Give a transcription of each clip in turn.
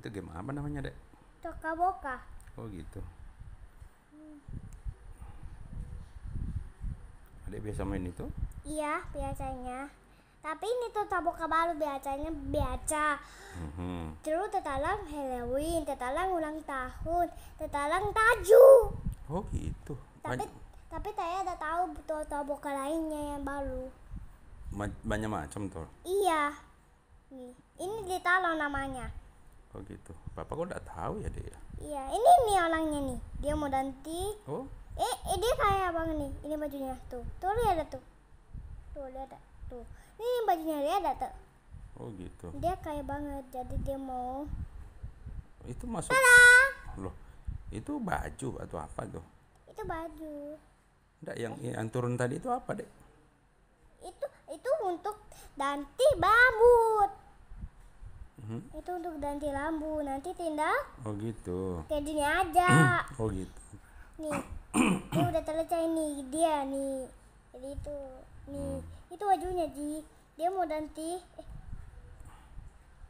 itu game apa namanya dek toka boka oh gitu hmm. adek biasa main itu iya biasanya tapi ini tuh taboka baru biasanya biasa mm-hmm. terus tetalang Halloween tetalang ulang tahun tetalang taju oh gitu tapi Man- tapi saya ada tahu betul taboka lainnya yang baru Ma- banyak macam tuh iya ini ini ditalo namanya Oh gitu. Bapak kok enggak tahu ya dia? Iya, ini nih orangnya nih. Dia mau ganti. Oh. Eh, eh dia kayak abang nih. Ini bajunya tuh. Tuh lihat ada tuh. Tuh lihat Tuh. Ini bajunya dia ada tuh. Oh gitu. Dia kayak banget. Jadi dia mau. Itu masuk. Tada! Loh, itu baju atau apa tuh? Itu baju. Enggak yang eh. yang turun tadi itu apa dek? Itu itu untuk ganti babut hmm? itu untuk ganti lampu nanti tindak oh gitu kayak gini aja oh gitu nih ini udah terlecah ini dia nih jadi itu nih hmm. itu wajunya ji dia mau ganti eh.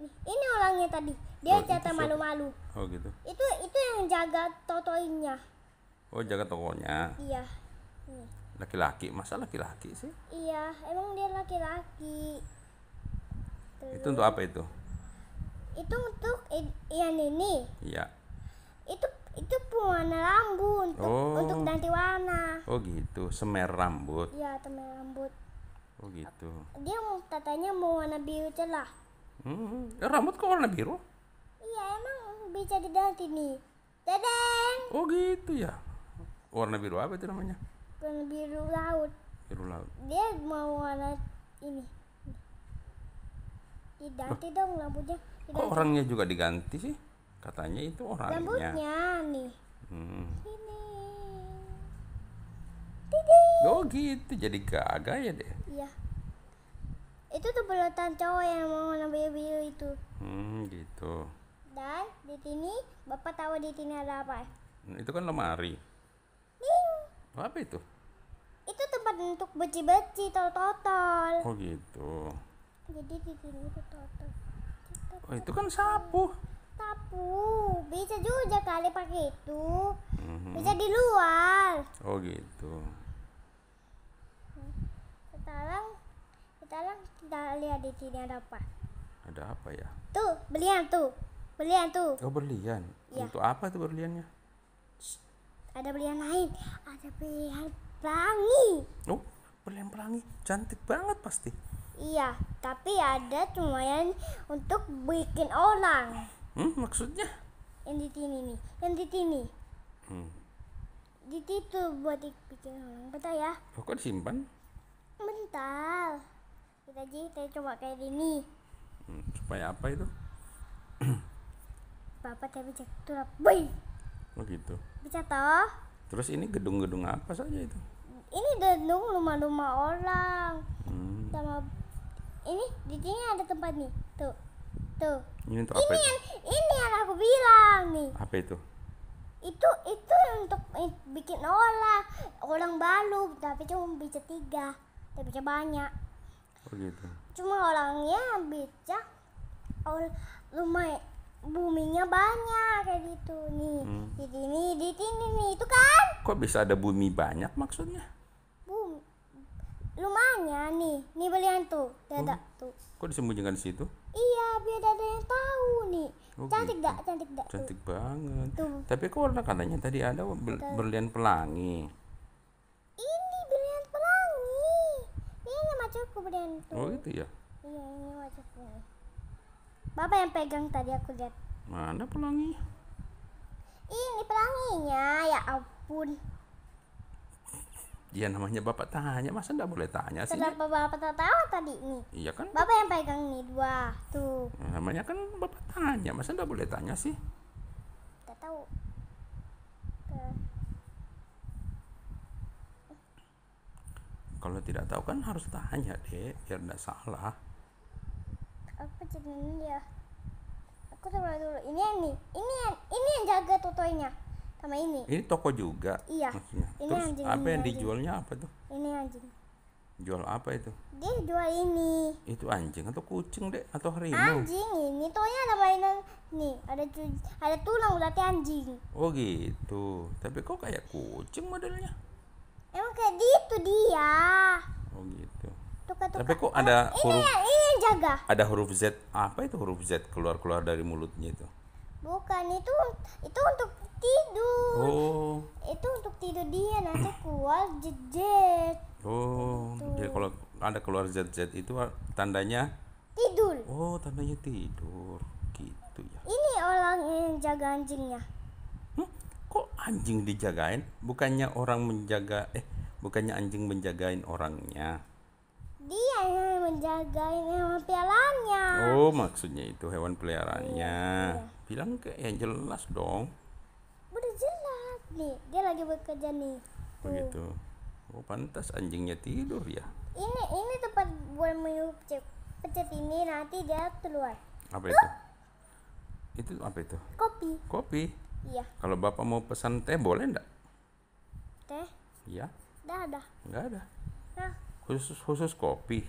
nih, ini orangnya tadi dia oh, cerita malu-malu oh gitu itu itu yang jaga totoinnya oh jaga tokonya iya laki-laki masa laki-laki sih iya emang dia laki-laki itu untuk apa itu itu untuk yang ini ya itu itu pewarna rambut untuk oh. untuk ganti warna oh gitu semer rambut iya semer rambut oh gitu dia mau katanya mau warna biru celah hmm ya rambut kok warna biru iya emang bisa diganti nih dadeng Oh gitu ya. Warna biru apa itu namanya? Warna biru laut. Biru laut. Dia mau warna ini Diganti dong lampunya Diganti. Kok orangnya juga diganti sih? Katanya itu orangnya. lampunya nih. Hmm. Sini. Didi. Oh gitu, jadi gagal ya deh. Iya. Itu tuh bulatan cowok yang mau nambah biru itu. Hmm gitu. Dan di sini bapak tahu di sini ada apa? Nah, itu kan lemari. Ding. Apa itu? Itu tempat untuk beci-beci tol-totol. Oh gitu jadi pipinya ketutup oh, itu kan sapu sapu bisa juga kali pakai itu mhm. bisa di luar oh gitu sekarang sekarang kita lihat di sini ada apa ada apa ya tuh belian tuh belian tuh oh berlian ya. untuk apa tuh berliannya ada belian lain ada belian pelangi oh berlian pelangi cantik banget pasti Iya, tapi ada cuma yang untuk bikin orang. Hmm, maksudnya? Yang di sini nih, yang di sini. Hmm. Di situ buat bikin orang, betul ya. Oh, kok disimpan? Bentar. Kita aja kita coba kayak gini. Hmm, supaya apa itu? Bapak tapi cek turap, boy. Oh gitu. Bisa toh? Terus ini gedung-gedung apa saja itu? Ini gedung rumah-rumah orang. Hmm. Sama ini di sini ada tempat nih tuh tuh ini untuk apa ini itu? yang ini yang aku bilang nih apa itu itu itu untuk eh, bikin olah orang baru tapi cuma bisa tiga tapi bisa banyak oh gitu cuma orangnya bisa ol lumayan buminya banyak kayak gitu nih hmm. di sini di sini nih itu kan kok bisa ada bumi banyak maksudnya lumanya nih nih beli tuh dada oh, tuh kok disembunyikan di situ iya biar dada yang tahu nih oh, gitu. cantik gitu. dak cantik gak? cantik banget tuh. tapi kok warna katanya tadi ada berlian pelangi ini berlian pelangi ini macuku berlian tuh oh itu ya iya ini macuku bapak yang pegang tadi aku lihat mana pelangi ini pelanginya ya ampun Ya namanya Bapak tanya, masa enggak boleh tanya sih? Kenapa Bapak tak tahu tadi ini? Iya kan? Bapak yang pegang nih dua, tuh. Ya, namanya kan Bapak tanya, masa enggak boleh tanya sih? Tidak tahu. Tuh. Kalau tidak tahu kan harus tanya, deh, biar enggak salah. Apa ini ya? Aku coba dulu. Ini yang nih, ini yang ini yang jaga tutoinya sama ini ini toko juga iya maksudnya. ini terus anjing apa ini yang anjing. dijualnya apa tuh ini anjing jual apa itu dia jual ini itu anjing atau kucing deh atau harimau anjing ini tohnya ada mainan nih ada ada tulang berarti anjing oh gitu tapi kok kayak kucing modelnya emang kayak gitu dia oh gitu tuka, tuka. tapi kok ada huruf ini, ini yang jaga ada huruf Z apa itu huruf Z keluar keluar dari mulutnya itu bukan itu itu untuk tidur oh itu untuk tidur dia nanti keluar jejet oh gitu. jadi kalau ada keluar jejet itu tandanya tidur oh tandanya tidur gitu ya ini orang yang jaga anjingnya hmm? kok anjing dijagain bukannya orang menjaga eh bukannya anjing menjagain orangnya dia yang menjagain hewan peliharaannya oh maksudnya itu hewan peliharaannya iya. bilang ke yang jelas dong nih dia lagi bekerja nih begitu oh pantas anjingnya tidur ya ini ini tempat buat meyup pecet ini nanti dia keluar apa itu itu apa itu kopi kopi iya kalau bapak mau pesan teh boleh enggak teh iya enggak ada enggak ada nah. khusus khusus kopi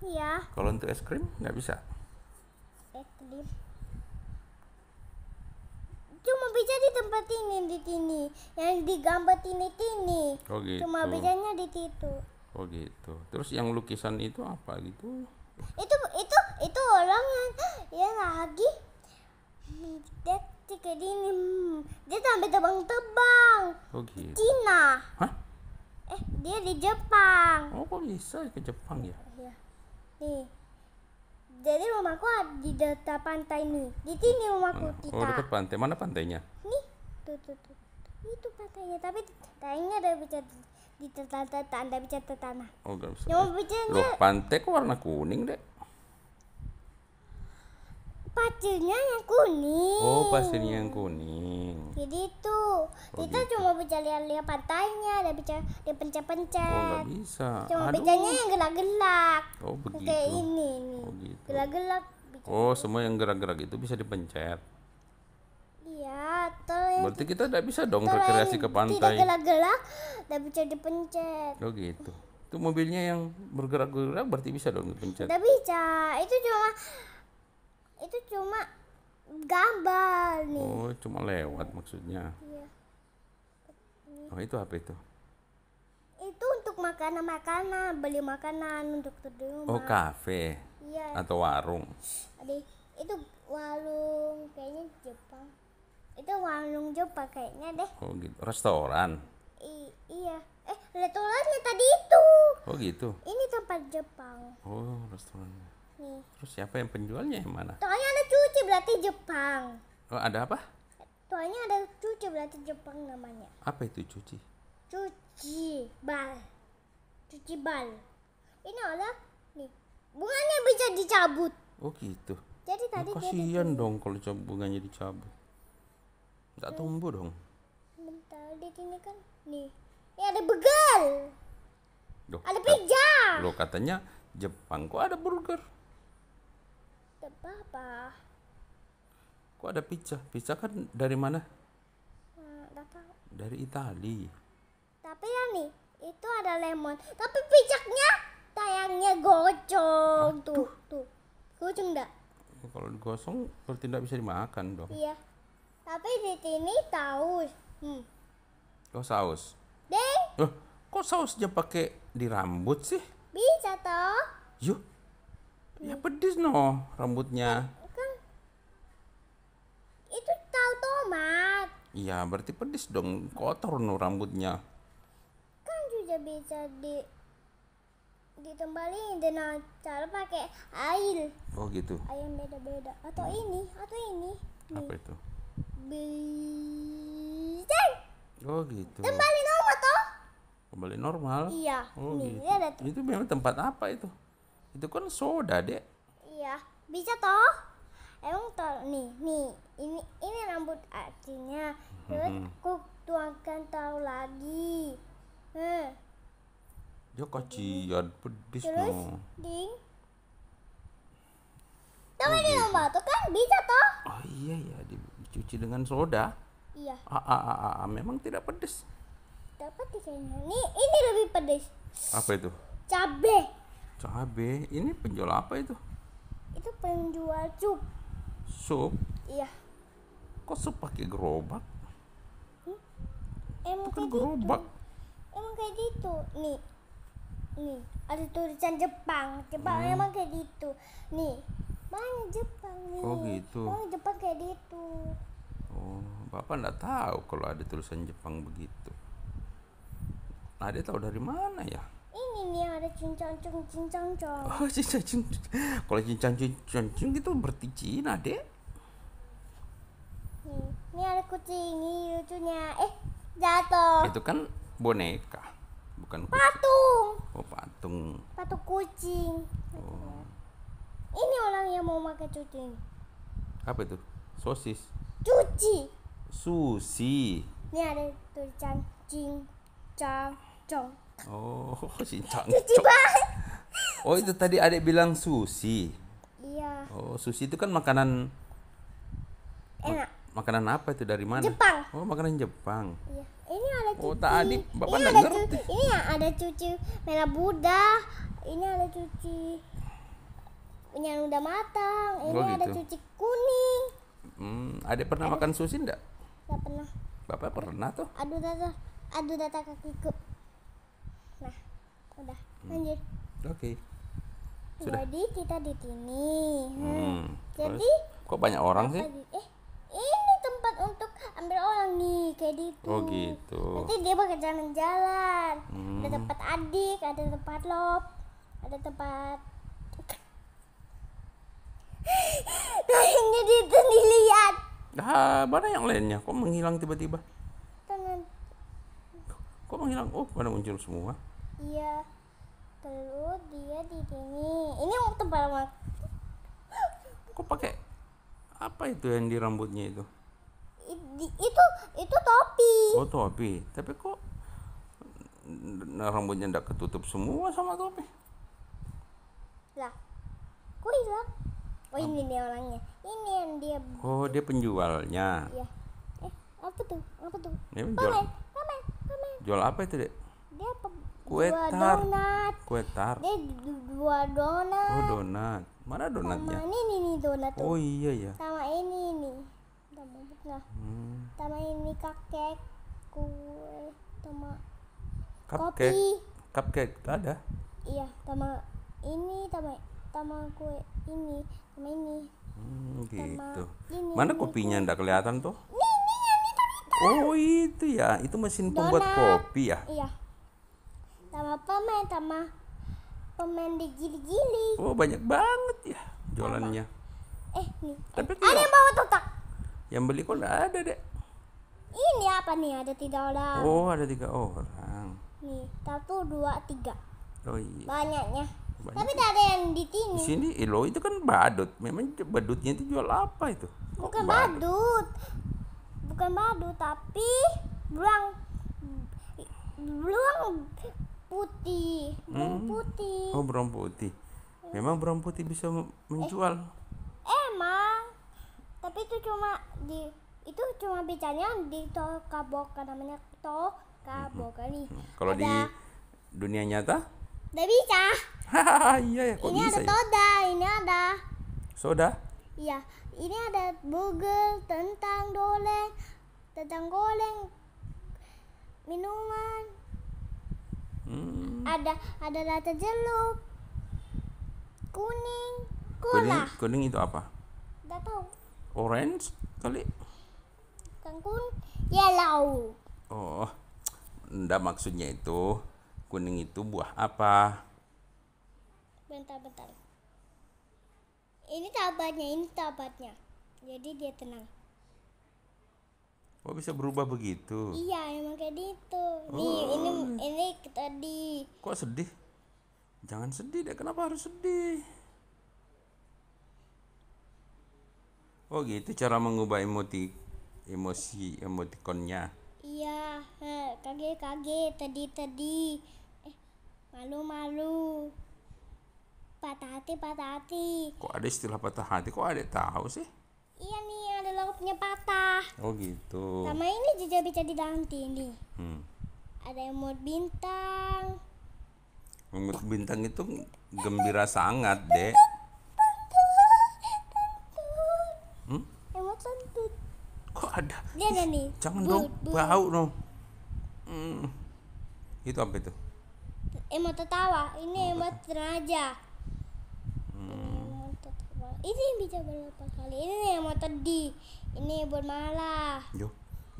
iya kalau untuk es krim enggak bisa es krim cuma bisa di tempat ini di sini yang digambar ini sini, oh gitu. cuma bisanya di situ oh gitu terus yang lukisan itu apa gitu itu itu itu orang yang ya lagi dia tiga ini dia sampai terbang-terbang oh gitu Cina Hah? eh dia di Jepang oh kok bisa ke Jepang ya iya nih jadi rumahku di dekat pantai ini, di sini rumahku kita oh, oh dekat pantai mana pantainya nih tuh tuh tuh itu pantainya tapi kayaknya ada oh, bisa di tanda tanda bisa tanah oh gak bisa loh pantai kok warna kuning Dek? pasirnya yang kuning. Oh, pasirnya yang kuning. Jadi itu oh, kita gitu. cuma bisa lihat-lihat pantainya, ada bisa dia pencet-pencet. Oh, bisa. Cuma bicaranya yang gelak-gelak. Oh, begitu. Kayak ini oh, nih. Oh, gitu. Gelak-gelak. Oh, semua yang gerak-gerak itu bisa dipencet. Iya, terus. Berarti kita tidak bisa dong rekreasi ke pantai. Tidak gelak-gelak, tidak bisa dipencet. Oh, gitu. Itu mobilnya yang bergerak-gerak berarti bisa dong dipencet. Tidak bisa. Itu cuma itu cuma gambar nih. Oh, cuma lewat maksudnya. Iya. Oh, itu apa itu? Itu untuk makanan-makanan, beli makanan untuk di rumah. Oh, kafe. Iya. Atau warung. Adik, itu warung kayaknya Jepang. Itu warung Jepang kayaknya deh. Oh, gitu. Restoran. I iya. Eh, restorannya tadi itu. Oh, gitu. Ini tempat Jepang. Oh, restorannya nih. Terus siapa yang penjualnya yang mana? Toanya ada cuci berarti Jepang. Oh, ada apa? Toanya ada cuci berarti Jepang namanya. Apa itu cuci? Cuci bal. Cuci bal. Ini oleh nih. Bunganya bisa dicabut. Oh gitu. Jadi ya, tadi nah, kasihan dong kalau bunganya dicabut. Tak hmm. tumbuh dong. Bentar, di sini kan nih. Ini ada begal. Loh, ada pizza. Lo katanya Jepang kok ada burger? ada papa kok ada pizza pizza kan dari mana hmm, tahu. dari Itali tapi ya nih itu ada lemon tapi pijaknya tayangnya gocong tuh tuh gocong enggak ya, kalau gosong, berarti tidak bisa dimakan dong iya tapi di sini saus. hmm. Kok saus Deng? eh, kok sausnya pakai di rambut sih bisa toh yuk Ya pedes no rambutnya. Kan, kan itu tahu tomat. Iya, berarti pedes dong. Kotor no rambutnya. Kan juga bisa di ditembalin dengan cara pakai air. Oh gitu. Air yang beda-beda. Atau hmm. ini, atau ini. Nih. Apa itu? Bisa. Oh gitu. Kembali normal toh? Kembali normal. Iya. Oh, nih, gitu. itu. Itu memang tempat apa itu? Itu kan soda, Dek. Iya, bisa toh? Emang toh nih, nih, ini ini rambut artinya. Terus hmm. tuangkan tahu lagi. Hmm. Ya kacian pedis Terus, ding. Tapi ini lomba tuh kan bisa toh? Oh iya ya, dicuci dengan soda. Iya. Ah, ah, ah, ah. ah memang tidak pedes. Tidak pedes nih Ini lebih pedes. Apa itu? Cabe cabe ini penjual apa itu itu penjual sup sup iya kok sup pakai gerobak hmm? emang kayak gitu. gerobak gitu. emang kayak gitu nih nih ada tulisan Jepang Jepang hmm. emang kayak gitu nih banyak Jepang nih oh gitu banyak Jepang kayak gitu oh bapak nggak tahu kalau ada tulisan Jepang begitu nah dia tahu dari mana ya ini nih ada cincang cincang cincang cincang oh cincang cincang kalau cincang cincang cincang itu berarti Cina deh ini ada kucing ini lucunya eh jatuh itu kan boneka bukan kucing. patung oh patung patung kucing oh. ini orang yang mau makan kucing apa itu sosis cuci susi ini ada tulisan cincang cincang Oh, si cangcok. Oh, itu tadi adik bilang sushi. Iya. Oh, sushi itu kan makanan enak. makanan apa itu dari mana? Jepang. Oh, makanan Jepang. Iya. Ini ada oh, cuci. Oh, tadi Bapak ini ada cucu. Ini ada cucu merah Buddha. Ini ada cuci yang udah matang. Oh, ini oh, gitu. ada cuci kuning. Hmm, adik pernah Aduh. makan sushi enggak? Enggak pernah. Bapak pernah tuh? Aduh, tata. Aduh, tata kakiku nah udah hmm. lanjut oke okay. Sudah. jadi kita di sini hmm. Hmm. jadi kok banyak orang sih lagi, eh ini tempat untuk ambil orang nih kayak gitu oh gitu nanti dia bakal jalan-jalan hmm. ada tempat adik ada tempat lob ada tempat di itu dilihat. Ah, mana yang lainnya? Kok menghilang tiba-tiba? Tangan. Kok menghilang? Oh, mana muncul semua iya terus dia di sini ini tebal banget kok pakai apa itu yang di rambutnya itu itu itu topi oh topi tapi kok rambutnya ndak ketutup semua sama topi lah kok hilang Oh ini dia orangnya. Ini yang dia. Oh dia penjualnya. Iya. Eh apa tuh? Apa tuh? Ini penjual. Komen, komen, komen. Jual apa itu dek? Kue dua tar. Donat. Kue tar. eh dua donat. Oh, donat. Mana donatnya? Sama ini nih donat. Tuh. Oh iya ya. Sama ini nih. Sama nah. Hmm. Sama ini kakek kue sama cupcake. kopi. Cupcake ada. Iya, sama ini sama sama kue ini, sama ini. Hmm, gitu. Ini, Mana ini, kopinya ndak kelihatan tuh? Ini, ini, ini, ini, ini, Oh, itu ya. Itu mesin pembuat kopi ya. Iya sama pemain sama pemain digili-gili oh banyak banget ya jualannya eh nih tapi ada yang bawa tutak yang beli kok nggak ada dek ini apa nih ada tiga orang oh ada tiga orang nih satu dua tiga oh iya banyaknya banyak. tapi tidak ada yang di sini di sini ilo eh, itu kan badut memang badutnya itu jual apa itu Kok bukan badut? badut bukan badut tapi beruang beruang putih hmm. putih oh burung putih memang burung putih bisa menjual eh, emang tapi itu cuma di itu cuma bicaranya di toka boka namanya toka boka nih hmm, hmm. kalau di dunia nyata tidak bisa iya ya kok ini bisa ada ya? ini ada soda iya ini ada burger tentang doleng tentang goreng minuman Hmm. Ada ada rata jeruk. Kuning. Gula. Kuning, kuning itu apa? Enggak tahu. Orange kali. Kangkung yellow. Oh. Enggak maksudnya itu kuning itu buah apa? Bentar, bentar. Ini tabatnya, ini tabatnya. Jadi dia tenang. Oh bisa berubah begitu? Iya emang kayak gitu. Oh. ini ini tadi. Kok sedih? Jangan sedih deh. Kenapa harus sedih? Oh gitu cara mengubah emoti emosi emotikonnya. Iya, kaget-kaget, tadi-tadi, malu-malu, eh, patah hati, patah hati. Kok ada istilah patah hati? Kok ada tahu sih? tutupnya patah oh gitu sama ini juga bisa di dalam hmm. ada emot bintang emot bintang itu gembira sangat dek hmm? emot tentu. kok ada dia ada nih jangan dong bau dong hmm. itu apa itu emot tertawa ini emot raja ini yang bisa berapa kali ini yang mau tadi ini buat malah yo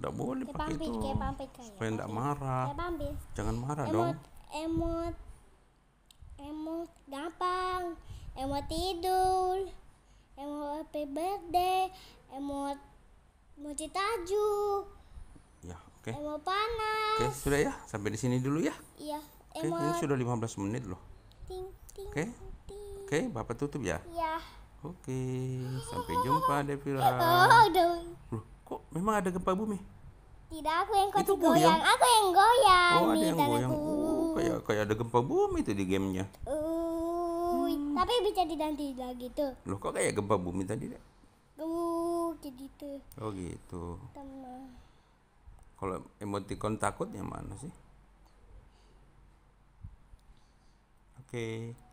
tidak boleh kayak pakai pampit, itu kayak pampit, kayak supaya tidak marah kayak jangan marah emot, dong emot emot gampang emot tidur emot happy birthday emot mau ju ya oke okay. emot panas oke okay, sudah ya sampai di sini dulu ya iya emot... oke okay, ini sudah 15 menit loh ting, ting, oke okay. oke okay, bapak tutup ya iya Oke, sampai jumpa Devira. Oh, oh Loh, kok memang ada gempa bumi? Tidak, aku yang kau goyang. goyang. Aku yang goyang. Oh, ada yang goyang. Oh, kayak kayak ada gempa bumi itu di gamenya. Uh, hmm. tapi bisa diganti lagi tuh. Loh, kok kayak gempa bumi tadi deh? Uh, oh, kayak gitu. Oh, gitu. Kalau emoticon takutnya mana sih? Oke. Okay.